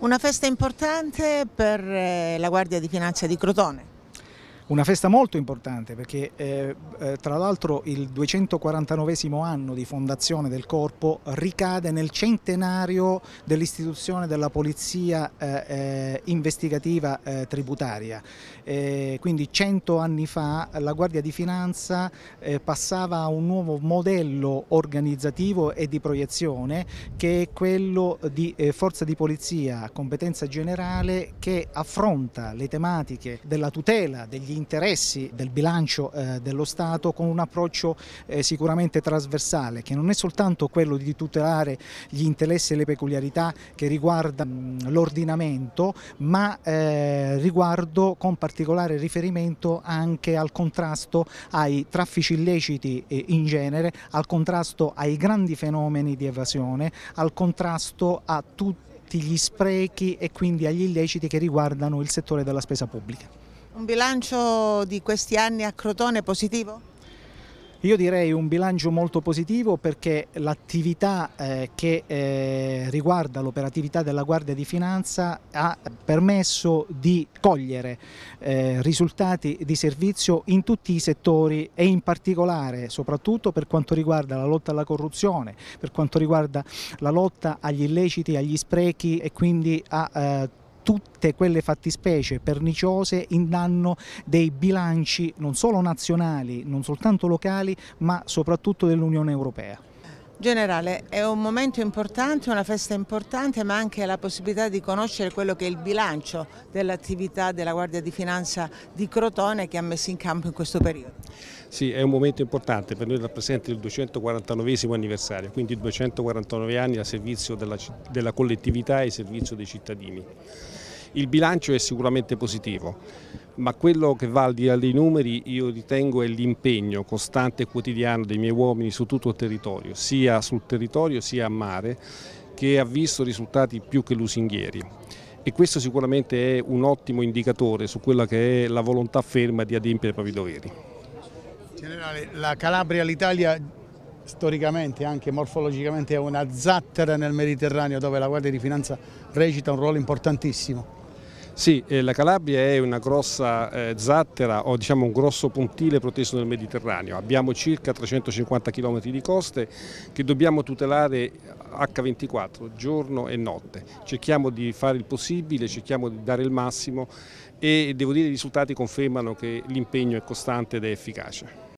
Una festa importante per eh, la Guardia di Finanza di Crotone. Una festa molto importante perché eh, eh tra l'altro il 249 anno di fondazione del corpo ricade nel centenario dell'istituzione della polizia eh, eh investigativa eh, tributaria. Eh, quindi cento anni fa la Guardia di Finanza passava a un nuovo modello organizzativo e di proiezione che è quello di forza di polizia, a competenza generale che affronta le tematiche della tutela degli interessi interessi del bilancio eh, dello Stato con un approccio eh, sicuramente trasversale che non è soltanto quello di tutelare gli interessi e le peculiarità che riguardano mm, l'ordinamento ma eh, riguardo con particolare riferimento anche al contrasto ai traffici illeciti eh, in genere, al contrasto ai grandi fenomeni di evasione, al contrasto a tutti gli sprechi e quindi agli illeciti che riguardano il settore della spesa pubblica. Un bilancio di questi anni a Crotone positivo? Io direi un bilancio molto positivo perché l'attività eh, che eh, riguarda l'operatività della Guardia di Finanza ha permesso di cogliere eh, risultati di servizio in tutti i settori e in particolare soprattutto per quanto riguarda la lotta alla corruzione, per quanto riguarda la lotta agli illeciti, agli sprechi e quindi a tutte quelle fattispecie perniciose in danno dei bilanci non solo nazionali, non soltanto locali, ma soprattutto dell'Unione Europea. Generale, è un momento importante, una festa importante, ma anche la possibilità di conoscere quello che è il bilancio dell'attività della Guardia di Finanza di Crotone che ha messo in campo in questo periodo. Sì, è un momento importante, per noi rappresenta il 249 anniversario, quindi 249 anni a servizio della, della collettività e servizio dei cittadini. Il bilancio è sicuramente positivo, ma quello che va al di là dei numeri io ritengo è l'impegno costante e quotidiano dei miei uomini su tutto il territorio, sia sul territorio sia a mare, che ha visto risultati più che lusinghieri e questo sicuramente è un ottimo indicatore su quella che è la volontà ferma di adempiere i propri doveri. Generale, la Calabria l'Italia storicamente, anche morfologicamente, è una zattera nel Mediterraneo dove la Guardia di Finanza recita un ruolo importantissimo. Sì, eh, la Calabria è una grossa eh, zattera o diciamo un grosso pontile proteso nel Mediterraneo. Abbiamo circa 350 km di coste che dobbiamo tutelare H24, giorno e notte. Cerchiamo di fare il possibile, cerchiamo di dare il massimo e devo dire che i risultati confermano che l'impegno è costante ed è efficace.